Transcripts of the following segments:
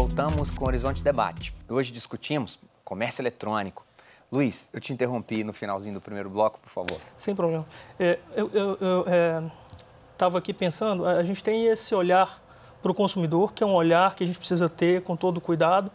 voltamos com Horizonte Debate. Hoje discutimos comércio eletrônico. Luiz, eu te interrompi no finalzinho do primeiro bloco, por favor. Sem problema. É, eu estava é, aqui pensando, a gente tem esse olhar para o consumidor, que é um olhar que a gente precisa ter com todo cuidado,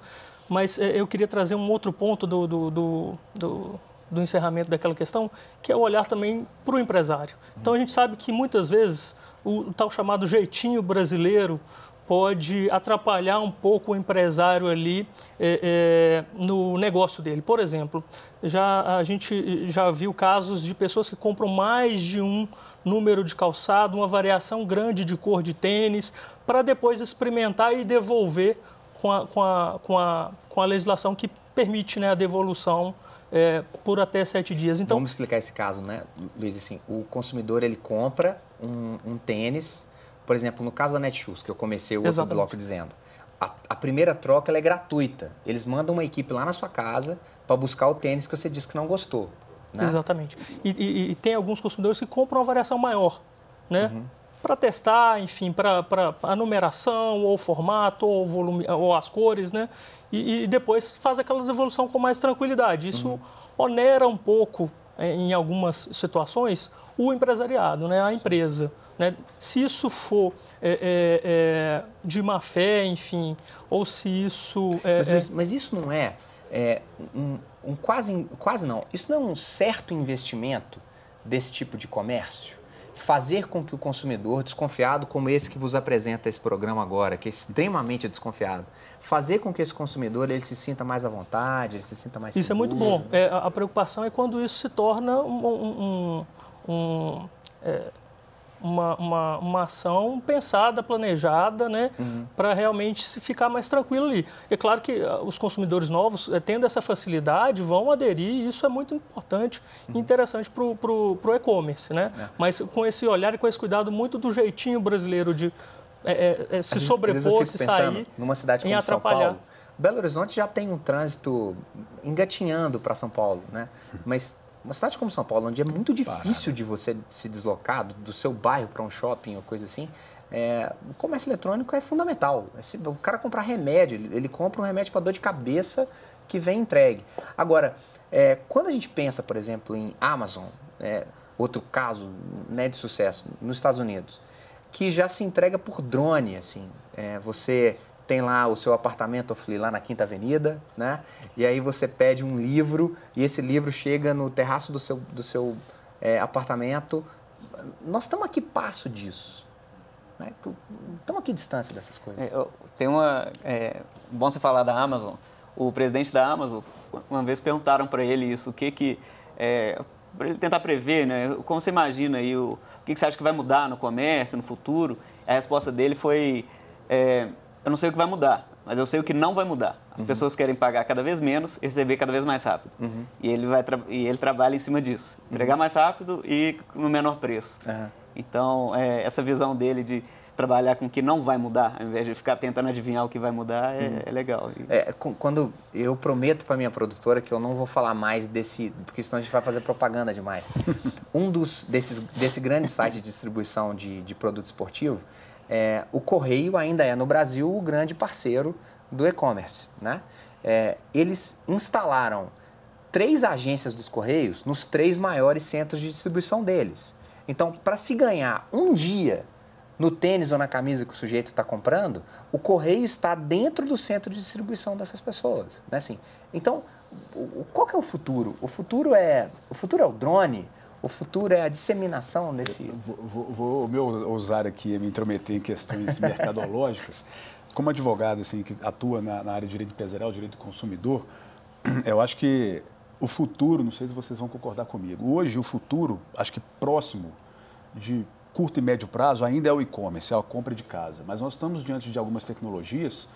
mas é, eu queria trazer um outro ponto do, do, do, do do encerramento daquela questão, que é o olhar também para o empresário. Então a gente sabe que muitas vezes o, o tal chamado jeitinho brasileiro, pode atrapalhar um pouco o empresário ali é, é, no negócio dele. Por exemplo, já, a gente eh, já viu casos de pessoas que compram mais de um número de calçado, uma variação grande de cor de tênis, para depois experimentar e devolver com a, com a, com a, com a legislação que permite né, a devolução é, por até sete dias. Então, Vamos explicar esse caso, né, Luiz? Assim, o consumidor ele compra um, um tênis por exemplo, no caso da Netshoes, que eu comecei o outro bloco dizendo, a, a, primeira troca ela é gratuita. Eles mandam uma equipe lá na sua casa para buscar o tênis que você disse que não gostou. Né? Exatamente. E, e, e, tem alguns consumidores que compram uma variação maior, né? Uhum. Para testar, enfim, para a numeração, ou o formato, ou, volume, ou as cores, né? E, e depois faz aquela devolução com mais tranquilidade. Isso uhum. onera um pouco, é, em algumas situações, o empresariado, né? a empresa. Sim. Né? Se isso for é, é, é, de má fé, enfim, ou se isso. É, mas, é mas, mas, isso não é, um, um, quase, quase não. Isso não é um certo investimento desse tipo de comércio? Fazer com que o consumidor desconfiado, como esse que vos apresenta esse programa agora, que é extremamente desconfiado, fazer com que esse consumidor ele se sinta mais à vontade, ele se sinta mais Isso seguro. é muito bom. É, a preocupação é quando isso se torna um, um, um, um é uma, uma, uma ação pensada, planejada, né, uhum. para realmente se ficar mais tranquilo ali. É claro que ah, os consumidores novos, eh, tendo essa facilidade, vão aderir e isso é muito importante uhum. e interessante para o e-commerce, né? É. Mas com esse olhar e com esse cuidado muito do jeitinho brasileiro de é, é, se sobrepor, se sair, numa cidade como atrapalhar. São Paulo, Belo Horizonte já tem um trânsito engatinhando para São Paulo, né? Mas uma cidade como São Paulo, onde é muito difícil Parada. de você se deslocar do, do seu bairro para um shopping ou coisa assim, é, o comércio eletrônico é fundamental. Esse, é o cara comprar remédio, ele, ele compra um remédio para dor de cabeça que vem entregue. Agora, é, quando a gente pensa, por exemplo, em Amazon, é, outro caso né, de sucesso nos Estados Unidos, que já se entrega por drone, assim, é, você tem lá o seu apartamento falei lá na Quinta Avenida, né? E aí você pede um livro e esse livro chega no terraço do seu, do seu é, apartamento. Nós estamos aqui passo disso. Né? Estamos aqui distância dessas coisas. É, tem uma... É, bom você falar da Amazon. O presidente da Amazon, uma vez perguntaram para ele isso, o que que... É, para ele tentar prever, né? Como você imagina aí, o, o que, que você acha que vai mudar no comércio, no futuro? A resposta dele foi... É, eu não sei o que vai mudar, mas eu sei o que não vai mudar. As uhum. pessoas querem pagar cada vez menos e receber cada vez mais rápido. Uhum. E, ele vai e ele trabalha em cima disso. Uhum. Entregar uhum. mais rápido e no menor preço. Então, é, essa visão dele de trabalhar com o que não vai mudar, ao invés de ficar tentando adivinhar o que vai mudar, é, uhum. é legal. É, quando eu prometo para minha produtora que eu não vou falar mais desse, porque senão a gente vai fazer propaganda demais. um dos desses desse grande site de distribuição de, de produto esportivo, é, o correio ainda é no Brasil o grande parceiro do e-commerce. Né? É, eles instalaram três agências dos correios nos três maiores centros de distribuição deles. Então, para se ganhar um dia no tênis ou na camisa que o sujeito está comprando, o correio está dentro do centro de distribuição dessas pessoas. Né? Assim, então, qual que é o futuro? O futuro é o futuro é o drone, o futuro é a disseminação desse. Vou, vou, meu ousar aqui é me intrometer em questões mercadológicas. Como advogado assim, que atua na, na área de direito empresarial, direito do consumidor, eu acho que o futuro, não sei se vocês vão concordar comigo, hoje o futuro, acho que próximo de curto e médio prazo, ainda é o e-commerce, é a compra de casa. Mas nós estamos diante de algumas tecnologias,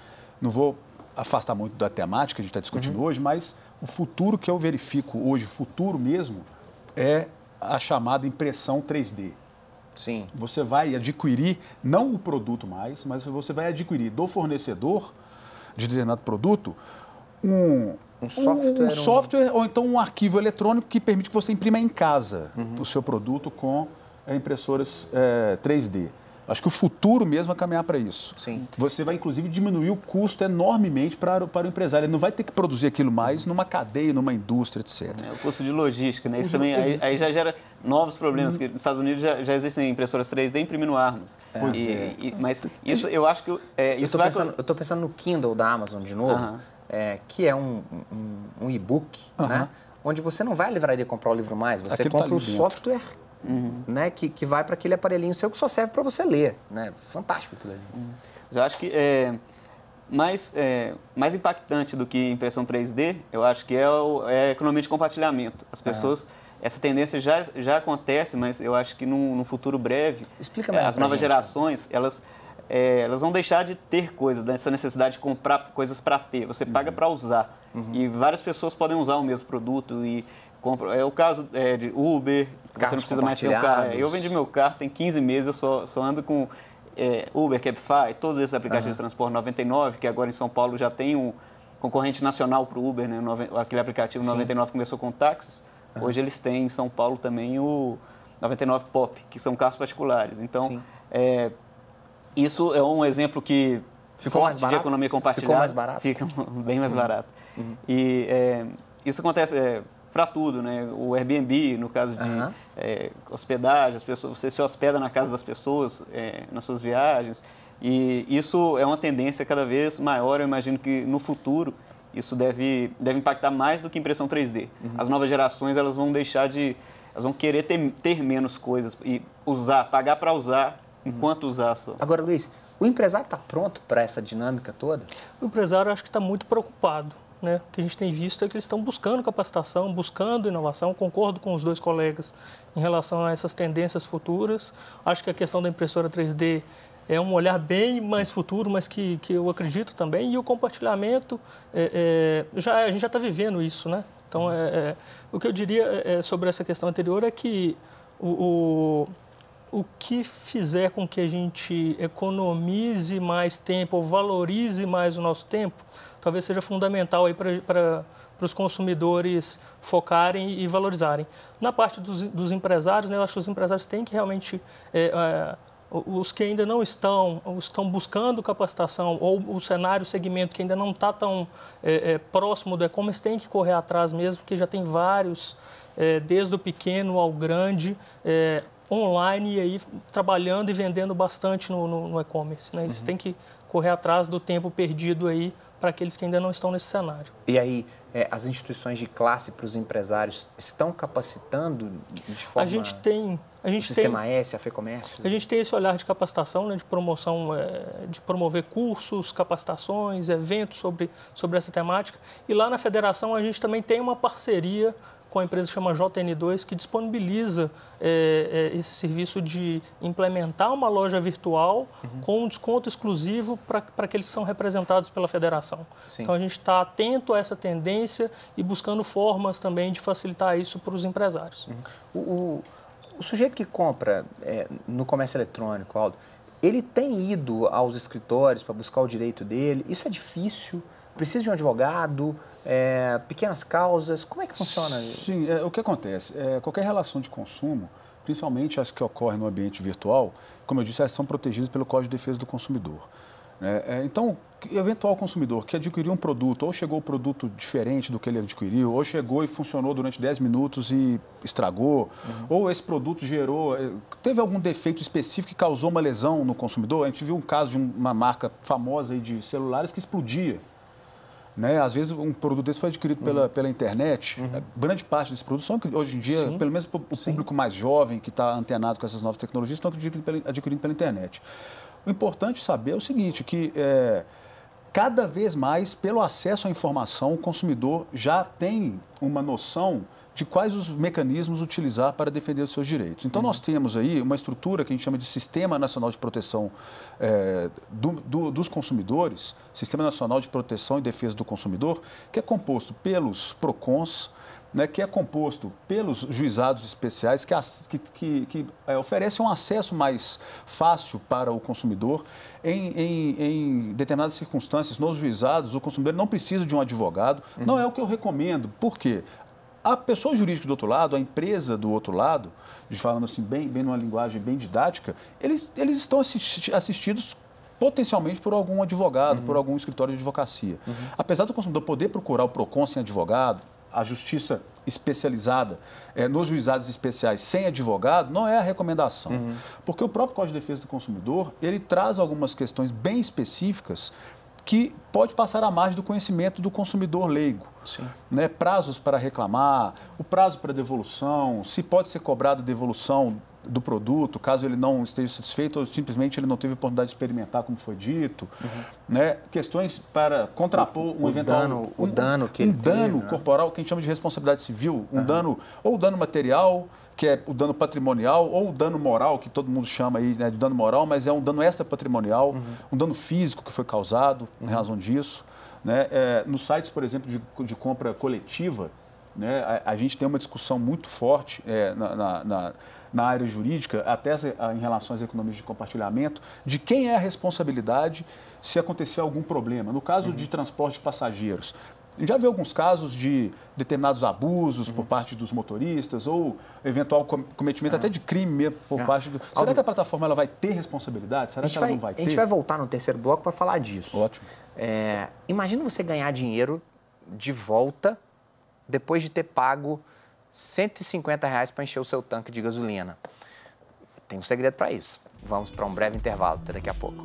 não vou afastar muito da temática que a gente está discutindo uhum. hoje, mas o futuro que eu verifico hoje, futuro mesmo, é a chamada impressão 3D. Sim. Você vai adquirir, não o produto mais, mas você vai adquirir do fornecedor de determinado produto um, um software, um, um software ou então um arquivo eletrônico que permite que você imprima em casa uhum. o seu produto com impressoras é, eh, 3D. Acho que o futuro mesmo vai é caminhar para isso. Sim. Você vai, inclusive, diminuir o custo enormemente para, para o empresário. Ele não vai ter que produzir aquilo mais numa cadeia, numa indústria, etc. É, o custo de logística, né? Isso também, aí, aí, já gera novos problemas, hum. que nos Estados Unidos já, já, existem impressoras 3D imprimindo armas. É. Pois e, é. E, mas isso, eu acho que... É, isso eu, estou pensando, vai... eu pensando no Kindle da Amazon, de novo, uh -huh. é, que é um, um, um e-book, uh -huh. né? Onde você não vai à livraria comprar o livro mais, você Aquilo tá compra tá o software uhum. né? Que, que vai para aquele aparelhinho seu que só serve para você ler, né? Fantástico aquilo ali. Uhum. Eu acho que é, mais, é, mais impactante do que impressão 3D, eu acho que é, o, é a economia de compartilhamento. As é. pessoas... É. Essa tendência já, já acontece, mas eu acho que num, futuro breve, Explica as novas gente. gerações, elas é, elas vão deixar de ter coisas, dessa né? necessidade de comprar coisas para ter. Você uhum. paga para usar. Uhum. E várias pessoas podem usar o mesmo produto e compra. É o caso é, de Uber, Carros você não precisa mais ter o carro. É, eu vendi meu carro, tem 15 meses, eu só, só ando com é, Uber, Cabify, todos esses aplicativos uhum. de transporte 99, que agora em São Paulo já tem um concorrente nacional para o Uber, né? aquele aplicativo Sim. 99 começou com táxis. Uhum. Hoje eles têm em São Paulo também o 99 Pop, que são carros particulares. Então, é, isso é um exemplo que Ficou forte de economia compartilhada. Ficou mais barato? Fica bem mais uhum. barato. Uhum. E é, isso acontece é, para tudo, né? O Airbnb, no caso de uhum. é, hospedagem, as pessoas, você se hospeda na casa das pessoas é, nas suas viagens. E isso é uma tendência cada vez maior. Eu imagino que no futuro isso deve, deve impactar mais do que impressão 3D. Uhum. As novas gerações elas vão deixar de. Elas vão querer ter, ter menos coisas e usar, pagar para usar uhum. enquanto uhum. usar só. Agora, Luiz, o empresário está pronto para essa dinâmica toda? O empresário acho que está muito preocupado. Né? O que a gente tem visto é que eles estão buscando capacitação, buscando inovação. Concordo com os dois colegas em relação a essas tendências futuras. Acho que a questão da impressora 3D é um olhar bem mais futuro, mas que, que eu acredito também. E o compartilhamento, é, é, já, a gente já está vivendo isso, né? Então, é, é o que eu diria é, é, sobre essa questão anterior é que o, o o que fizer com que a gente economize mais tempo ou valorize mais o nosso tempo, talvez seja fundamental aí para os consumidores focarem e valorizarem. Na parte dos, dos empresários, né, eu acho que os empresários têm que realmente é, é, os que ainda não estão, ou estão buscando capacitação, ou o cenário, o segmento que ainda não está tão é, é, próximo do e-commerce, tem que correr atrás mesmo, porque já tem vários, é, desde o pequeno ao grande, é, online e aí trabalhando e vendendo bastante no, no, no e-commerce. Né? Eles uhum. têm que correr atrás do tempo perdido aí para aqueles que ainda não estão nesse cenário. E aí, é, as instituições de classe para os empresários estão capacitando de forma... A gente tem... A gente o Sistema tem, S, a FEComércio? A gente tem esse olhar de capacitação, né, de promoção, é, de promover cursos, capacitações, eventos sobre, sobre essa temática. E lá na federação a gente também tem uma parceria com a empresa chama JN2, que disponibiliza é, é, esse serviço de implementar uma loja virtual uhum. com um desconto exclusivo para aqueles que são representados pela federação. Sim. Então, a gente está atento a essa tendência e buscando formas também de facilitar isso para os empresários. Uhum. O, o, o, sujeito que compra é, no comércio eletrônico, Aldo, ele tem ido aos escritórios para buscar o direito dele? Isso é difícil? Precisa de um advogado? É, pequenas causas? Como é que funciona? Sim, é, o que acontece? É, qualquer relação de consumo, principalmente as que ocorrem no ambiente virtual, como eu disse, elas são protegidas pelo Código de Defesa do Consumidor. Né? É, então, eventual consumidor que adquiriu um produto, ou chegou o um produto diferente do que ele adquiriu, ou chegou e funcionou durante 10 minutos e estragou, uhum. ou esse produto gerou, é, teve algum defeito específico que causou uma lesão no consumidor. A gente viu um caso de uma marca famosa de celulares que explodia né? Às vezes um produto desse foi adquirido uhum. pela, pela internet, uhum. É, grande parte desse produto hoje em dia, Sim. pelo menos o público Sim. mais jovem que está antenado com essas novas tecnologias, estão adquirindo pela, adquirindo pela internet. O importante saber é o seguinte, que é, cada vez mais, pelo acesso à informação, o consumidor já tem uma noção de quais os mecanismos utilizar para defender os seus direitos. Então, uhum. nós temos aí uma estrutura que a gente chama de Sistema Nacional de Proteção é, do, do, dos Consumidores, Sistema Nacional de Proteção e Defesa do Consumidor, que é composto pelos PROCONs, né, que é composto pelos juizados especiais que, que, que é, oferecem um acesso mais fácil para o consumidor. Em, em, em, determinadas circunstâncias, nos juizados, o consumidor não precisa de um advogado. Uhum. Não é o que eu recomendo. Por quê? a pessoa jurídica do outro lado, a empresa do outro lado, falando assim, bem, bem numa linguagem bem didática, eles, eles estão assisti assistidos potencialmente por algum advogado, uhum. por algum escritório de advocacia. Uhum. Apesar do consumidor poder procurar o PROCON sem advogado, a justiça especializada é, nos juizados especiais sem advogado não é a recomendação. Uhum. Porque o próprio Código de Defesa do Consumidor, ele traz algumas questões bem específicas que pode passar à margem do conhecimento do consumidor leigo. Sim. Né? Prazos para reclamar, o prazo para devolução, se pode ser cobrado devolução do produto, caso ele não esteja satisfeito ou simplesmente ele não teve oportunidade de experimentar, como foi dito, uhum. né? Questões para contrapor o, um eventual dano, um, dano que um dano né? corporal né? que a gente chama de responsabilidade civil, um uhum. dano ou dano material que é o dano patrimonial ou o dano moral que todo mundo chama aí né, de dano moral, mas é um dano extra patrimonial, uhum. um dano físico que foi causado em uhum. razão disso. Né? É, nos sites, por exemplo, de, de compra coletiva, né? A, a, gente tem uma discussão muito forte é, na, na, na, área jurídica, até em relação às economias de compartilhamento, de quem é a responsabilidade se acontecer algum problema. No caso uhum. de transporte de passageiros, já vi alguns casos de determinados abusos uhum. por parte dos motoristas ou eventual cometimento uhum. até ah. de crime mesmo por uhum. parte do... Será que a plataforma ela vai ter responsabilidade? Será que ela vai, não vai ter? A gente vai voltar no terceiro bloco para falar disso. Ótimo. É, imagina você ganhar dinheiro de volta depois de ter pago 150 reais para encher o seu tanque de gasolina. Tem um segredo para isso. Vamos para um breve intervalo. Até daqui a pouco.